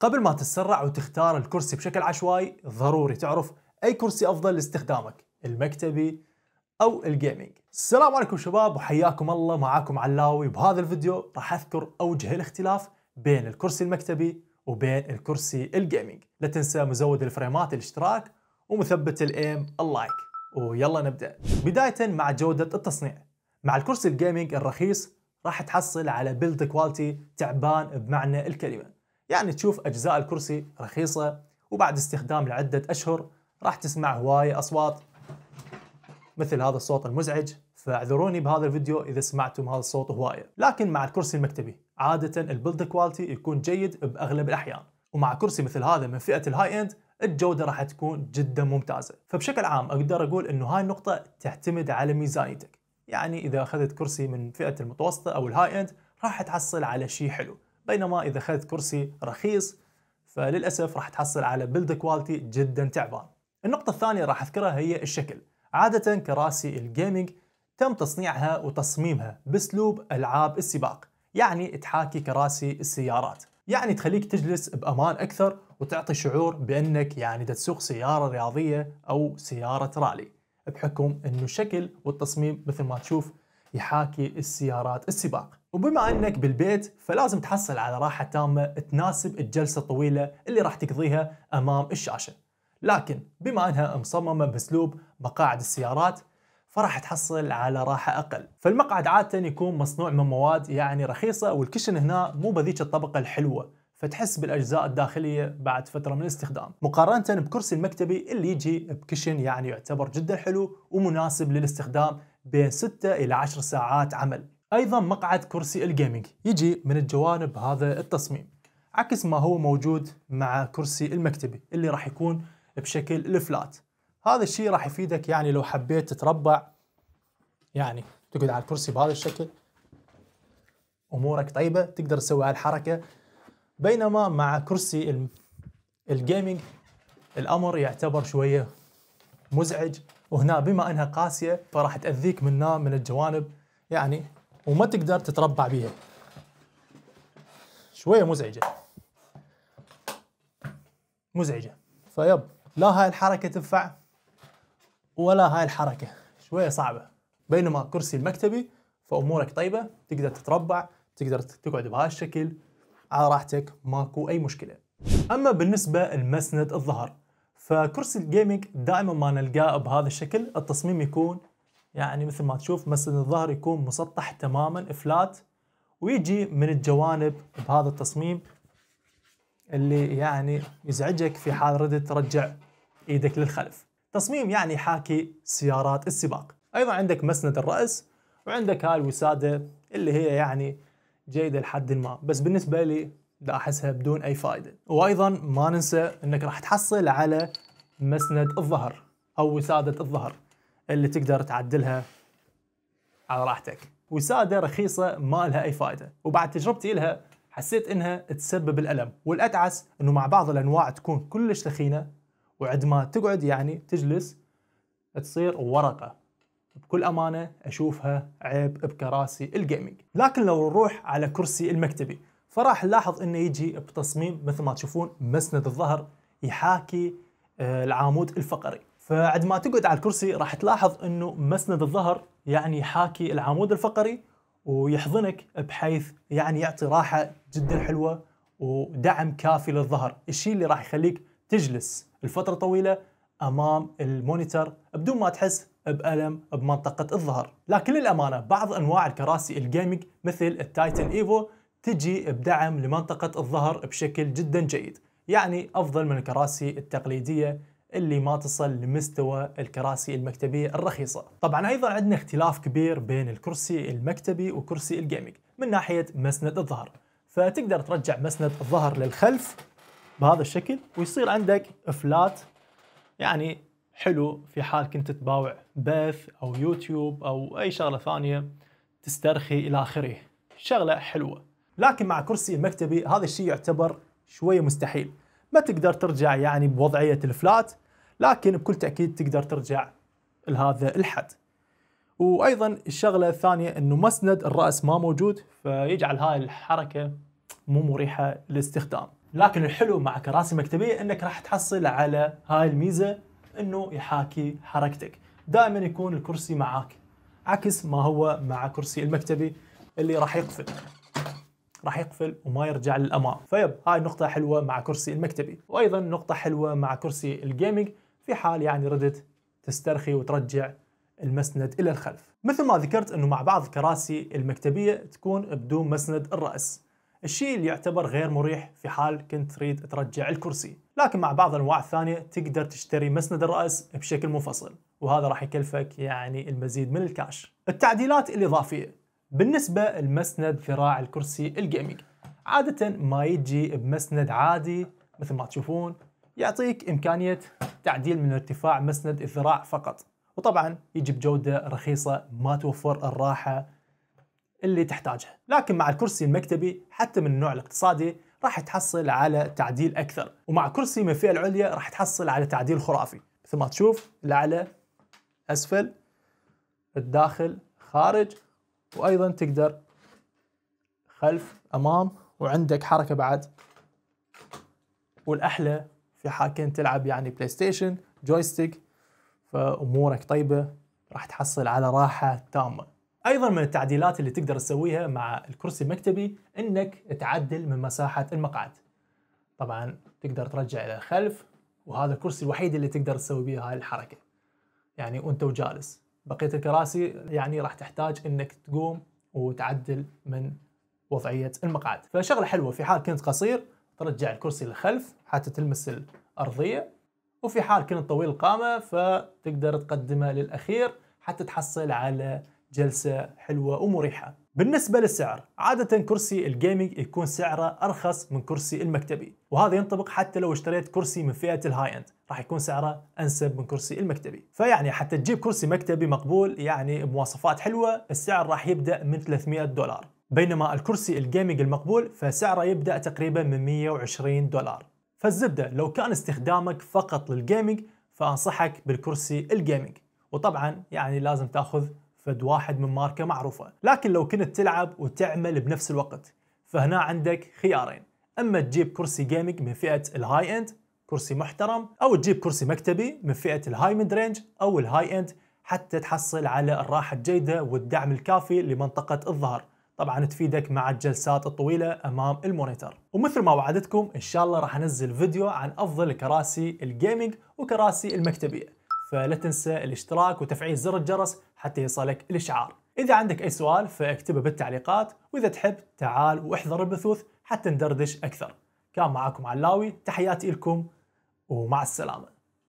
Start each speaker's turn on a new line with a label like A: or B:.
A: قبل ما تتسرع وتختار الكرسي بشكل عشوائي ضروري تعرف أي كرسي أفضل لاستخدامك المكتبي أو الجيمنج السلام عليكم شباب وحياكم الله معاكم علاوي بهذا الفيديو راح أذكر أوجه الاختلاف بين الكرسي المكتبي وبين الكرسي الجيمنج لا تنسى مزود الفريمات الاشتراك ومثبت الايم اللايك ويلا نبدأ بداية مع جودة التصنيع مع الكرسي الجيمنج الرخيص راح تحصل على بيلد كواليتي تعبان بمعنى الكلمة يعني تشوف أجزاء الكرسي رخيصة وبعد استخدام لعدة أشهر راح تسمع هواية أصوات مثل هذا الصوت المزعج فاعذروني بهذا الفيديو إذا سمعتم هذا الصوت هواية لكن مع الكرسي المكتبي عادة البلد كواليتي يكون جيد بأغلب الأحيان ومع كرسي مثل هذا من فئة الهاي اند الجودة راح تكون جدا ممتازة فبشكل عام أقدر أقول أنه هاي النقطة تعتمد على ميزانيتك يعني إذا أخذت كرسي من فئة المتوسطة أو الهاي اند راح تحصل على شيء حلو بينما إذا أخذت كرسي رخيص فللأسف راح تحصل على بيلد كواليتي جدا تعبان النقطة الثانية راح أذكرها هي الشكل عادة كراسي الجيمنج تم تصنيعها وتصميمها باسلوب العاب السباق يعني تحاكي كراسي السيارات يعني تخليك تجلس بامان اكثر وتعطي شعور بانك يعني تسوق سياره رياضيه او سياره رالي بحكم انه الشكل والتصميم مثل ما تشوف يحاكي السيارات السباق وبما انك بالبيت فلازم تحصل على راحه تامه تناسب الجلسه الطويله اللي راح تقضيها امام الشاشه. لكن بما انها مصممه باسلوب مقاعد السيارات فراح تحصل على راحه اقل، فالمقعد عاده يكون مصنوع من مواد يعني رخيصه والكشن هنا مو بذيك الطبقه الحلوه، فتحس بالاجزاء الداخليه بعد فتره من الاستخدام، مقارنه بكرسي المكتبي اللي يجي بكشن يعني يعتبر جدا حلو ومناسب للاستخدام بين 6 الى 10 ساعات عمل. أيضا مقعد كرسي الجيمنج يجي من الجوانب هذا التصميم عكس ما هو موجود مع كرسي المكتبي اللي راح يكون بشكل الفلات هذا الشيء راح يفيدك يعني لو حبيت تتربع يعني تقعد على الكرسي بهذا الشكل امورك طيبه تقدر تسوي هالحركه بينما مع كرسي الجيمنج الامر يعتبر شويه مزعج وهنا بما انها قاسيه فراح تاذيك منها من الجوانب يعني وما تقدر تتربع بيها شويه مزعجه مزعجه فيب لا هاي الحركه تنفع ولا هاي الحركه شويه صعبه بينما كرسي المكتبي فامورك طيبه تقدر تتربع تقدر تقعد بهذا الشكل على راحتك ماكو اي مشكله اما بالنسبه لمسند الظهر فكرسي الجيمنج دائما ما نلقاه بهذا الشكل التصميم يكون يعني مثل ما تشوف مسند الظهر يكون مسطح تماما فلات ويجي من الجوانب بهذا التصميم اللي يعني يزعجك في حال ردت ترجع ايدك للخلف تصميم يعني حاكي سيارات السباق ايضا عندك مسند الراس وعندك هاي الوساده اللي هي يعني جيده لحد ما بس بالنسبه لي دا احسها بدون اي فائده وايضا ما ننسى انك راح تحصل على مسند الظهر او وساده الظهر اللي تقدر تعدلها على راحتك وساده رخيصه ما لها اي فائده وبعد تجربتي لها حسيت انها تسبب الالم والاتعس انه مع بعض الانواع تكون كلش ثخينه وعد ما تقعد يعني تجلس تصير ورقه بكل امانه اشوفها عيب بكراسي الجيمنج لكن لو نروح على كرسي المكتبي فراح نلاحظ انه يجي بتصميم مثل ما تشوفون مسند الظهر يحاكي آه، العامود الفقري فعد ما تقعد على الكرسي راح تلاحظ انه مسند الظهر يعني حاكي العمود الفقري ويحضنك بحيث يعني يعطي راحه جدا حلوه ودعم كافي للظهر، الشيء اللي راح يخليك تجلس لفتره طويله امام المونيتر بدون ما تحس بألم بمنطقة الظهر لكن للأمانة بعض أنواع الكراسي الجيمنج مثل التايتن إيفو تجي بدعم لمنطقة الظهر بشكل جدا جيد يعني أفضل من الكراسي التقليدية اللي ما تصل لمستوى الكراسي المكتبية الرخيصة طبعا أيضا عندنا اختلاف كبير بين الكرسي المكتبي وكرسي الجيمنج من ناحية مسند الظهر فتقدر ترجع مسند الظهر للخلف بهذا الشكل ويصير عندك فلات يعني حلو في حال كنت تباوع بث أو يوتيوب أو أي شغلة ثانية تسترخي إلى آخره شغلة حلوة لكن مع كرسي المكتبي هذا الشيء يعتبر شوية مستحيل ما تقدر ترجع يعني بوضعية الفلات لكن بكل تأكيد تقدر ترجع لهذا الحد وأيضا الشغلة الثانية أنه مسند الرأس ما موجود فيجعل هاي الحركة مو مريحة للاستخدام لكن الحلو مع كراسي مكتبية أنك راح تحصل على هاي الميزة أنه يحاكي حركتك دائما يكون الكرسي معاك عكس ما هو مع كرسي المكتبي اللي راح يقفل راح يقفل وما يرجع للامام فيب هاي نقطه حلوه مع كرسي المكتبي وايضا نقطه حلوه مع كرسي الجيمنج في حال يعني ردت تسترخي وترجع المسند الى الخلف مثل ما ذكرت انه مع بعض الكراسي المكتبيه تكون بدون مسند الراس الشيء اللي يعتبر غير مريح في حال كنت تريد ترجع الكرسي لكن مع بعض الانواع الثانيه تقدر تشتري مسند الراس بشكل منفصل وهذا راح يكلفك يعني المزيد من الكاش التعديلات الاضافيه بالنسبة لمسند ذراع الكرسي الجيمنج عادة ما يجي بمسند عادي مثل ما تشوفون يعطيك إمكانية تعديل من ارتفاع مسند الذراع فقط وطبعا يجي بجودة رخيصة ما توفر الراحة اللي تحتاجها لكن مع الكرسي المكتبي حتى من النوع الاقتصادي راح تحصل على تعديل أكثر ومع كرسي من الفئة العليا راح تحصل على تعديل خرافي مثل ما تشوف الأعلى أسفل الداخل خارج وايضا تقدر خلف امام وعندك حركه بعد والاحلى في حاكين تلعب يعني بلاي ستيشن جويستيك فامورك طيبه راح تحصل على راحه تامه ايضا من التعديلات اللي تقدر تسويها مع الكرسي المكتبي انك تعدل من مساحه المقعد طبعا تقدر ترجع الى الخلف وهذا الكرسي الوحيد اللي تقدر تسوي به هاي الحركه يعني وانت وجالس بقيه الكراسي يعني راح تحتاج انك تقوم وتعدل من وضعيه المقعد فشغله حلوه في حال كنت قصير ترجع الكرسي للخلف حتى تلمس الارضيه وفي حال كنت طويل القامه فتقدر تقدمه للاخير حتى تحصل على جلسه حلوه ومريحه بالنسبة للسعر عادة كرسي الجيمنج يكون سعره أرخص من كرسي المكتبي وهذا ينطبق حتى لو اشتريت كرسي من فئة الهاي اند راح يكون سعره أنسب من كرسي المكتبي فيعني حتى تجيب كرسي مكتبي مقبول يعني بمواصفات حلوة السعر راح يبدأ من 300 دولار بينما الكرسي الجيمنج المقبول فسعره يبدأ تقريبا من 120 دولار فالزبدة لو كان استخدامك فقط للجيمنج فأنصحك بالكرسي الجيمنج وطبعا يعني لازم تاخذ فد واحد من ماركه معروفه لكن لو كنت تلعب وتعمل بنفس الوقت فهنا عندك خيارين اما تجيب كرسي جيمنج من فئه الهاي اند كرسي محترم او تجيب كرسي مكتبي من فئه الهاي ميد رينج او الهاي اند حتى تحصل على الراحه الجيده والدعم الكافي لمنطقه الظهر طبعا تفيدك مع الجلسات الطويله امام المونيتر ومثل ما وعدتكم ان شاء الله راح انزل فيديو عن افضل كراسي الجيمنج وكراسي المكتبيه فلا تنسى الاشتراك وتفعيل زر الجرس حتى يصلك الإشعار إذا عندك أي سؤال فاكتبه بالتعليقات وإذا تحب تعال واحضر البثوث حتى ندردش أكثر كان معاكم علاوي تحياتي لكم ومع السلامه